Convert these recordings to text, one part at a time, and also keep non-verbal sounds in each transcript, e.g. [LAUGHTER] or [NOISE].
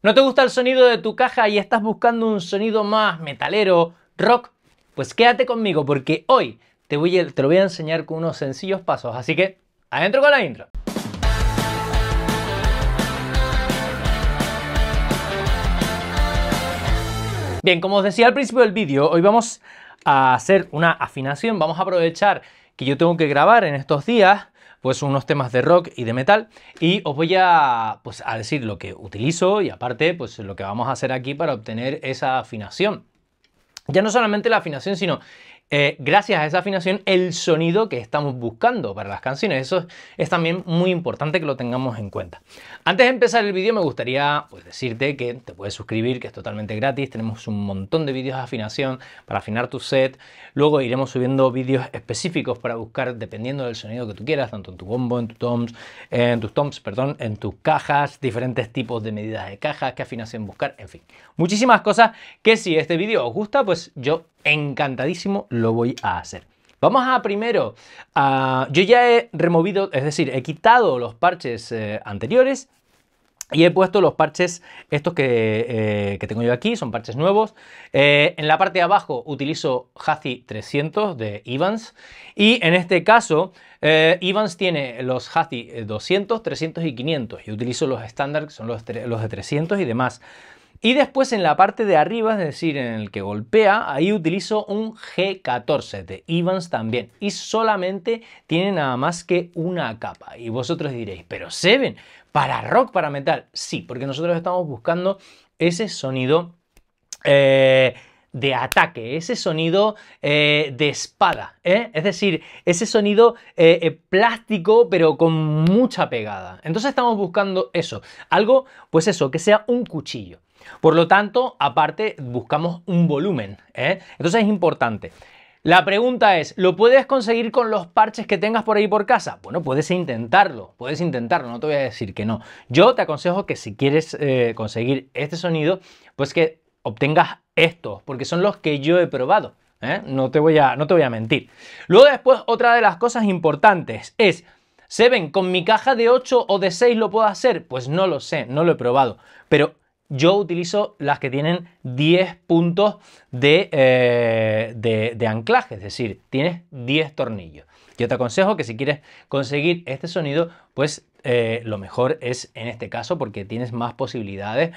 ¿No te gusta el sonido de tu caja y estás buscando un sonido más metalero, rock? Pues quédate conmigo porque hoy te, voy lo voy a enseñar con unos sencillos pasos. Así que, adentro con la intro. Bien, como os decía al principio del vídeo, hoy vamos a hacer una afinación. Vamos a aprovechar que yo tengo que grabar en estos días pues unos temas de rock y de metal y os voy a, pues, a decir lo que utilizo y aparte pues lo que vamos a hacer aquí para obtener esa afinación. Ya no solamente la afinación, sino eh, gracias a esa afinación, el sonido que estamos buscando para las canciones. Eso es, también muy importante que lo tengamos en cuenta. Antes de empezar el vídeo, me gustaría pues, decirte que te puedes suscribir, que es totalmente gratis. Tenemos un montón de vídeos de afinación para afinar tu set. Luego iremos subiendo vídeos específicos para buscar, dependiendo del sonido que tú quieras, tanto en tu bombo, en, tus toms, en tus toms, perdón, en tus cajas, diferentes tipos de medidas de cajas, qué afinación buscar, en fin. Muchísimas cosas que si este vídeo os gusta, pues yo Encantadísimo lo voy a hacer. Vamos a primero, yo ya he removido, es decir, he quitado los parches eh, anteriores y he puesto los parches, estos que, eh, tengo yo aquí, son parches nuevos. Eh, en la parte de abajo utilizo Hathi 300 de Evans. Y en este caso, Ivans Evans tiene los Jazi 200, 300 y 500. y utilizo los estándar, son los, los de 300 y demás. Y después en la parte de arriba, es decir, en el que golpea, ahí utilizo un G14 de Evans también. Y solamente tiene nada más que una capa. Y vosotros diréis, pero Seven, para rock, para metal. Sí, porque nosotros estamos buscando ese sonido... Eh, de ataque, ese sonido eh, de espada, ¿eh? es decir, ese sonido plástico pero con mucha pegada. Entonces estamos buscando eso, algo, pues eso, que sea un cuchillo. Por lo tanto, aparte, buscamos un volumen. ¿eh? Entonces es importante. La pregunta es, ¿lo puedes conseguir con los parches que tengas por ahí por casa? Bueno, puedes intentarlo, puedes intentarlo, no te voy a decir que no. Yo te aconsejo que si quieres eh, conseguir este sonido, pues que obtengas estos, porque son los que yo he probado. ¿eh? No, te voy a, no te voy a mentir. Luego después, otra de las cosas importantes es, ¿se ven con mi caja de 8 o de 6 lo puedo hacer? Pues no lo sé, no lo he probado. Pero yo utilizo las que tienen 10 puntos eh, de, anclaje, es decir, tienes 10 tornillos. Yo te aconsejo que si quieres conseguir este sonido, pues eh, lo mejor es en este caso porque tienes más posibilidades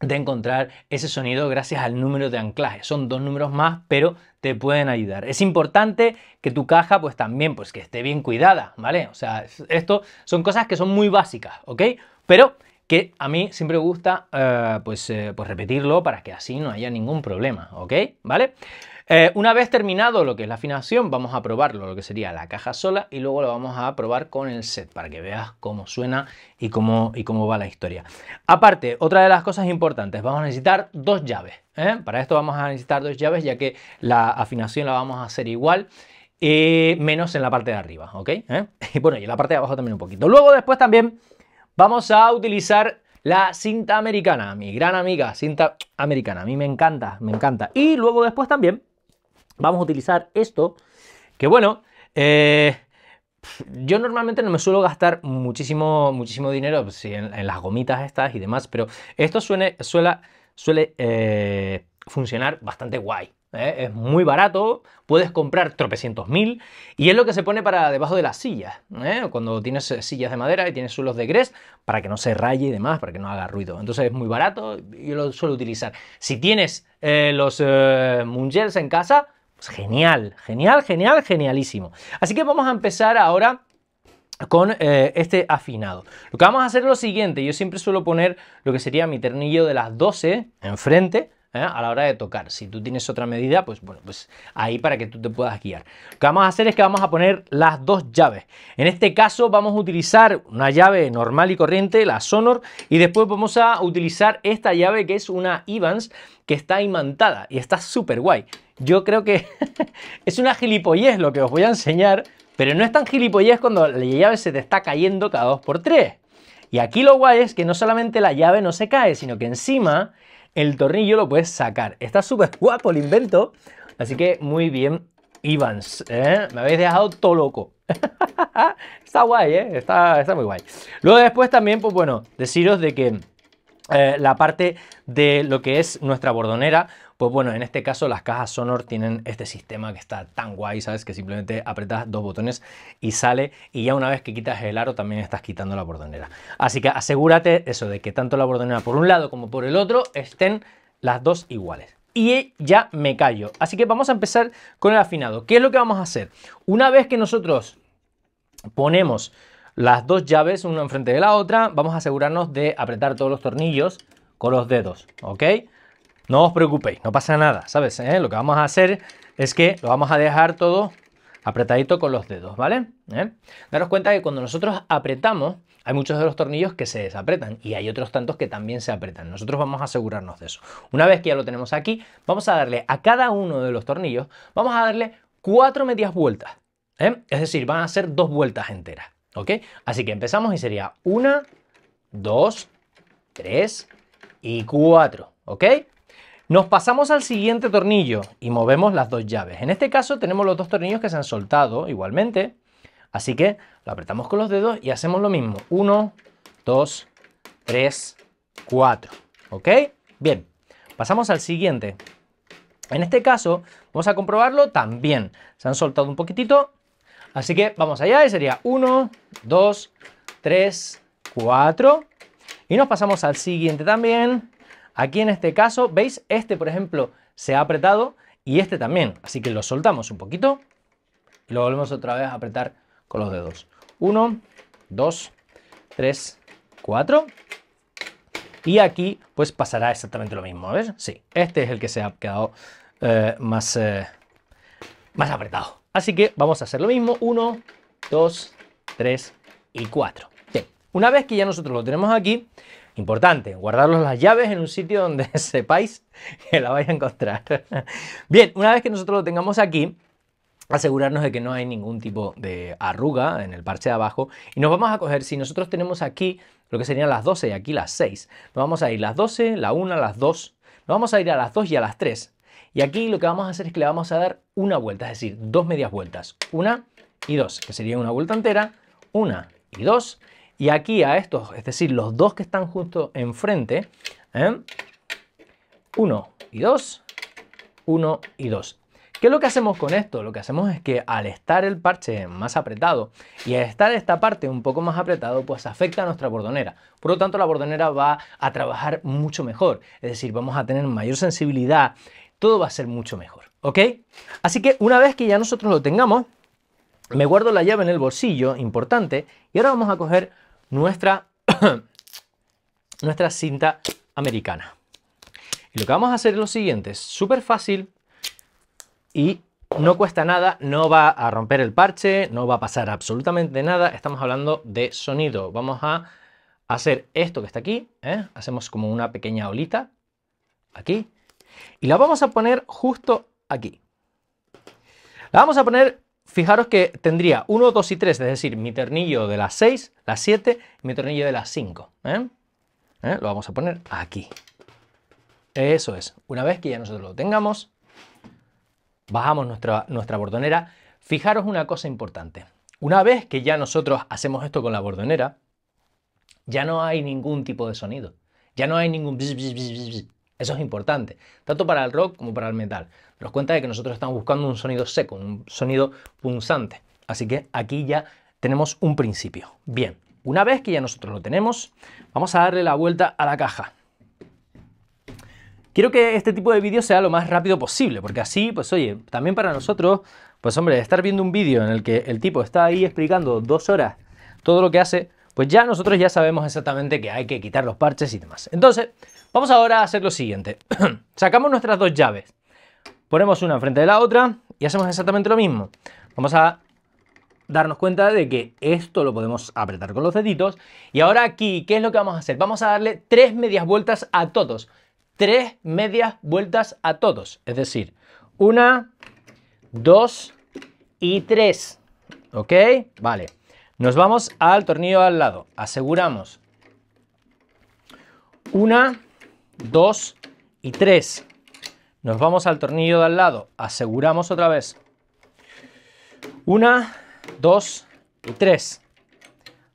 de encontrar ese sonido gracias al número de anclaje. Son dos números más, pero te pueden ayudar. Es importante que tu caja pues también pues que esté bien cuidada, ¿vale? O sea, esto son cosas que son muy básicas, ¿ok? Pero que a mí siempre me gusta eh, pues, eh, pues, repetirlo para que así no haya ningún problema, ¿ok? ¿Vale? Eh, una vez terminado lo que es la afinación, vamos a probarlo, lo que sería la caja sola, y luego lo vamos a probar con el set para que veas cómo suena y cómo, y cómo va la historia. Aparte, otra de las cosas importantes, vamos a necesitar dos llaves. Para esto vamos a necesitar dos llaves ya que la afinación la vamos a hacer igual. menos en la parte de arriba, ¿ok? [LAUGHS] Y bueno, y en la parte de abajo también un poquito. Luego después también Vamos a utilizar la cinta americana, mi gran amiga, cinta americana. A mí me encanta, me encanta. Y luego después también vamos a utilizar esto, que bueno, eh, yo normalmente no me suelo gastar muchísimo, muchísimo dinero pues en, las gomitas estas y demás, pero esto suele eh, funcionar bastante guay. ¿eh? es muy barato, puedes comprar tropecientos mil y es lo que se pone para debajo de las sillas, ¿eh? cuando tienes eh, sillas de madera y tienes suelos de grés para que no se raye y demás, para que no haga ruido. Entonces es muy barato y yo lo suelo utilizar. Si tienes los mungels en casa, pues genial, genial, genial, genialísimo. Así que vamos a empezar ahora con este afinado. Lo que vamos a hacer es lo siguiente, yo siempre suelo poner lo que sería mi ternillo de las 12 enfrente, ¿eh? a la hora de tocar. Si tú tienes otra medida, pues bueno, pues ahí para que tú te puedas guiar. Lo que vamos a hacer es que vamos a poner las dos llaves. En este caso vamos a utilizar una llave normal y corriente, la Sonor, y después vamos a utilizar esta llave que es una Evans que está imantada y está súper guay. Yo creo que [LAUGHS] es una gilipollez lo que os voy a enseñar, pero no es tan gilipollez cuando la llave se te está cayendo cada dos por tres Y aquí lo guay es que no solamente la llave no se cae, sino que encima el tornillo lo puedes sacar. Está súper [LAUGHS] guapo el invento. Así que muy bien, Ivans. ¿eh? Me habéis dejado todo loco. [LAUGHS] está guay, ¿eh? Está, muy guay. Luego después también, pues bueno, deciros de que eh, la parte de lo que es nuestra bordonera, pues bueno, en este caso las cajas Sonor tienen este sistema que está tan guay, ¿sabes? Que simplemente apretas dos botones y sale y ya una vez que quitas el aro también estás quitando la bordonera. Así que asegúrate eso de que tanto la bordonera por un lado como por el otro estén las dos iguales y ya me callo. Así que vamos a empezar con el afinado. ¿Qué es lo que vamos a hacer? Una vez que nosotros ponemos las dos llaves una enfrente de la otra, vamos a asegurarnos de apretar todos los tornillos con los dedos, ¿ok? No os preocupéis, no pasa nada, ¿sabes? ¿Eh? Lo que vamos a hacer es que lo vamos a dejar todo apretadito con los dedos, ¿vale? ¿Eh? Daros cuenta que cuando nosotros apretamos, hay muchos de los tornillos que se desapretan y hay otros tantos que también se apretan. Nosotros vamos a asegurarnos de eso. Una vez que ya lo tenemos aquí, vamos a darle a cada uno de los tornillos, vamos a darle cuatro medias vueltas. ¿eh? Es decir, van a ser dos vueltas enteras, ¿ok? Así que empezamos y sería una, dos, tres y cuatro, ¿ok? Nos pasamos al siguiente tornillo y movemos las dos llaves. En este caso tenemos los dos tornillos que se han soltado igualmente, así que lo apretamos con los dedos y hacemos lo mismo. 1, 2, 3, 4. ¿Ok? Bien, pasamos al siguiente. En este caso vamos a comprobarlo también. Se han soltado un poquitito, así que vamos allá y sería 1, 2, 3, 4. Y nos pasamos al siguiente también. Aquí en este caso, ¿veis? Este, por ejemplo, se ha apretado y este también. Así que lo soltamos un poquito y lo volvemos otra vez a apretar con los dedos. Uno, dos, tres, cuatro. Y aquí pues pasará exactamente lo mismo, ¿ves? Sí, este es el que se ha quedado eh, más, eh, más apretado. Así que vamos a hacer lo mismo, Uno, dos, tres y cuatro. Bien, una vez que ya nosotros lo tenemos aquí, Importante, guardaros las llaves en un sitio donde [LAUGHS] sepáis que la vais a encontrar. Bien, una vez que nosotros lo tengamos aquí, asegurarnos de que no hay ningún tipo de arruga en el parche de abajo y nos vamos a coger, si nosotros tenemos aquí lo que serían las 12 y aquí las 6, nos vamos a ir las 12, la 1, las 2, nos vamos a ir a las 2 y a las 3. Y aquí lo que vamos a hacer es que le vamos a dar una vuelta, es decir, dos medias vueltas, una y dos, que sería una vuelta entera, una y dos, y aquí a estos, es decir, los dos que están justo enfrente, 1 ¿eh? y 2, 1 y 2. ¿Qué es lo que hacemos con esto? Lo que hacemos es que al estar el parche más apretado y al estar esta parte un poco más apretado, pues afecta a nuestra bordonera. Por lo tanto, la bordonera va a trabajar mucho mejor. Es decir, vamos a tener mayor sensibilidad, todo va a ser mucho mejor. ¿Ok? Así que una vez que ya nosotros lo tengamos, me guardo la llave en el bolsillo, importante, y ahora vamos a coger nuestra, [COUGHS] nuestra cinta americana. Y lo que vamos a hacer es lo siguiente, es súper fácil y no cuesta nada, no va a romper el parche, no va a pasar absolutamente nada, estamos hablando de sonido. Vamos a hacer esto que está aquí, ¿eh? hacemos como una pequeña olita, aquí, y la vamos a poner justo aquí. La vamos a poner fijaros que tendría 1, 2 y 3, es decir, mi tornillo de las 6, las 7 y mi tornillo de las 5. ¿eh? ¿Eh? Lo vamos a poner aquí. Eso es. Una vez que ya nosotros lo tengamos, bajamos nuestra, nuestra bordonera. Fijaros una cosa importante. Una vez que ya nosotros hacemos esto con la bordonera, ya no hay ningún tipo de sonido. Ya no hay ningún... Eso es importante, tanto para el rock como para el metal. Nos cuenta de que nosotros estamos buscando un sonido seco, un sonido punzante. Así que aquí ya tenemos un principio. Bien, una vez que ya nosotros lo tenemos, vamos a darle la vuelta a la caja. Quiero que este tipo de vídeo sea lo más rápido posible, porque así, pues oye, también para nosotros, pues hombre, estar viendo un vídeo en el que el tipo está ahí explicando dos horas todo lo que hace, pues ya nosotros ya sabemos exactamente que hay que quitar los parches y demás. Entonces, Vamos ahora a hacer lo siguiente. [CLEARS THROAT] Sacamos nuestras dos llaves, ponemos una enfrente de la otra y hacemos exactamente lo mismo. Vamos a darnos cuenta de que esto lo podemos apretar con los deditos. Y ahora aquí, ¿qué es lo que vamos a hacer? Vamos a darle tres medias vueltas a todos. Tres medias vueltas a todos. Es decir, una, dos y tres. ¿Ok? Vale. Nos vamos al tornillo al lado. Aseguramos. Una, dos y tres, Nos vamos al tornillo de al lado, aseguramos otra vez. Una, dos y tres.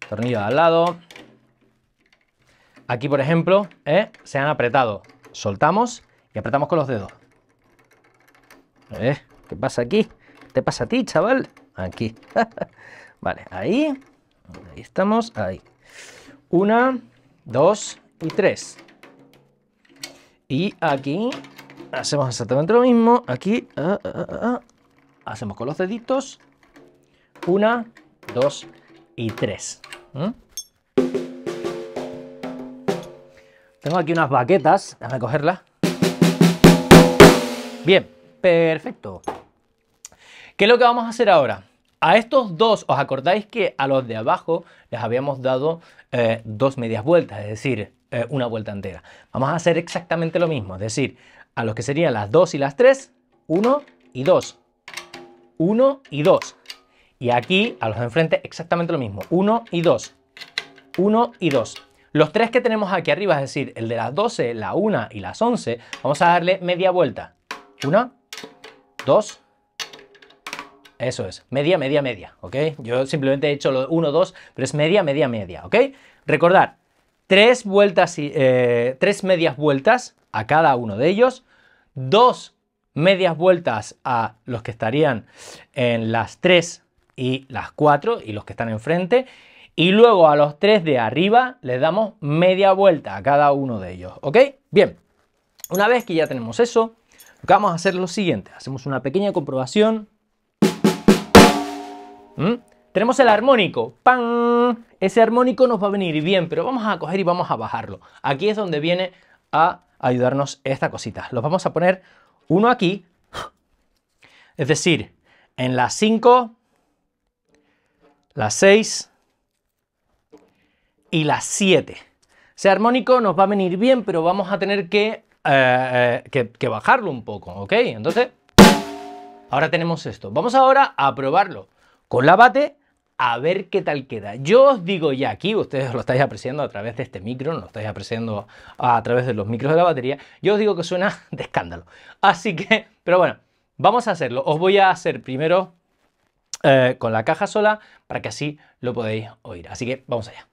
Tornillo de al lado. Aquí, por ejemplo, eh, se han apretado. Soltamos y apretamos con los dedos. ¿Qué pasa aquí? ¿Qué te pasa a ti, chaval? Aquí. [LAUGHS] vale, ahí. Ahí estamos. Ahí. Una, dos y tres. Y aquí hacemos exactamente lo mismo. Aquí ah, ah, ah, hacemos con los deditos. Una, dos y tres. ¿Mm? Tengo aquí unas baquetas. Déjame cogerlas. Bien, perfecto. ¿Qué es lo que vamos a hacer ahora? A estos dos, ¿os acordáis que a los de abajo les habíamos dado eh, dos medias vueltas? Es decir, eh, una vuelta entera. Vamos a hacer exactamente lo mismo, es decir, a los que serían las 2 y las 3, 1 y 2, 1 y 2. Y aquí a los de enfrente exactamente lo mismo, 1 y 2, 1 y 2. Los tres que tenemos aquí arriba, es decir, el de las 12, la 1 y las 11, vamos a darle media vuelta. 1, 2, eso es, media, media, media, ¿ok? Yo simplemente he hecho lo 1, 2, pero es media, media, media, ¿ok? Recordar, tres vueltas y eh, tres medias vueltas a cada uno de ellos, dos medias vueltas a los que estarían en las tres y las cuatro y los que están enfrente y luego a los tres de arriba les damos media vuelta a cada uno de ellos, ¿ok? Bien, una vez que ya tenemos eso, vamos a hacer lo siguiente, hacemos una pequeña comprobación. ¿Mm? Tenemos el armónico. ¡Pam! Ese armónico nos va a venir bien, pero vamos a coger y vamos a bajarlo. Aquí es donde viene a ayudarnos esta cosita. Los vamos a poner uno aquí. Es decir, en la 5, la 6 y la 7. Ese armónico nos va a venir bien, pero vamos a tener eh, eh, que, que bajarlo un poco, ¿ok? Entonces, ahora tenemos esto. Vamos ahora a probarlo con la bate a ver qué tal queda. Yo os digo ya aquí, ustedes lo estáis apreciando a través de este micro, no lo estáis apreciando a través de los micros de la batería, yo os digo que suena [LAUGHS] de escándalo. Así que, pero bueno, vamos a hacerlo. Os voy a hacer primero eh, con la caja sola para que así lo podéis oír. Así que vamos allá.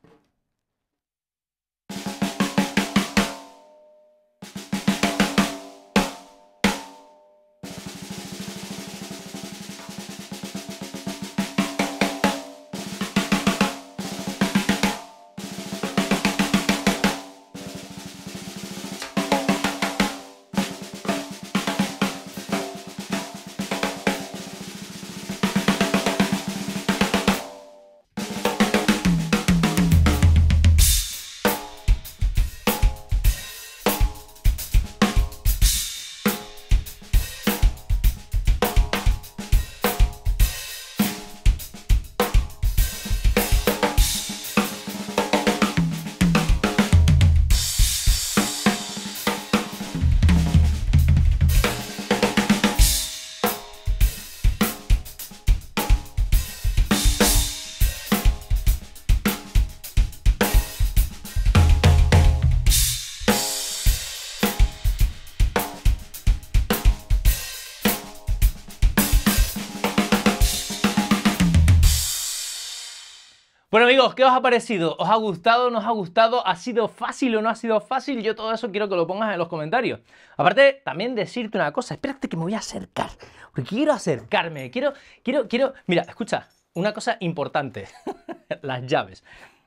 ¿qué os ha parecido? ¿Os ha gustado? ¿No os ha gustado? ¿Ha sido fácil o no ha sido fácil? Yo todo eso quiero que lo pongas en los comentarios. Aparte, también decirte una cosa, espérate que me voy a acercar, porque quiero acercarme, quiero, quiero, quiero... Mira, escucha, una cosa importante, [LAUGHS] las llaves.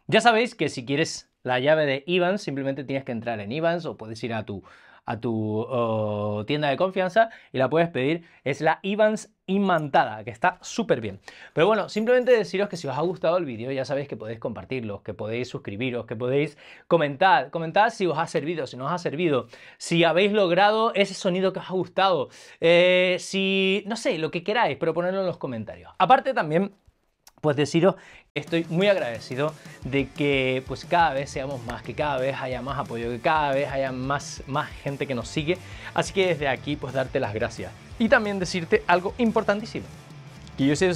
Ya sabéis que si quieres la llave de Iván simplemente tienes que entrar en Ivans o puedes ir a tu, a tu oh, tienda de confianza y la puedes pedir. Es la Evans imantada que está súper bien. Pero bueno, simplemente deciros que si os ha gustado el vídeo, ya sabéis que podéis compartirlo, que podéis suscribiros, que podéis comentar, comentar si os ha servido, si no os ha servido, si habéis logrado ese sonido que os ha gustado, eh, si, no sé, lo que queráis, pero ponerlo en los comentarios. Aparte también pues deciros que estoy muy agradecido de que pues cada vez seamos más, que cada vez haya más apoyo, que cada vez haya más, más gente que nos sigue. Así que desde aquí pues darte las gracias. Y también decirte algo importantísimo. Que yo soy,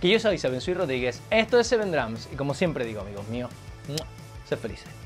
que yo soy Soy Rodríguez. Esto es Seven Drums. Y como siempre digo, amigos míos, sé felices.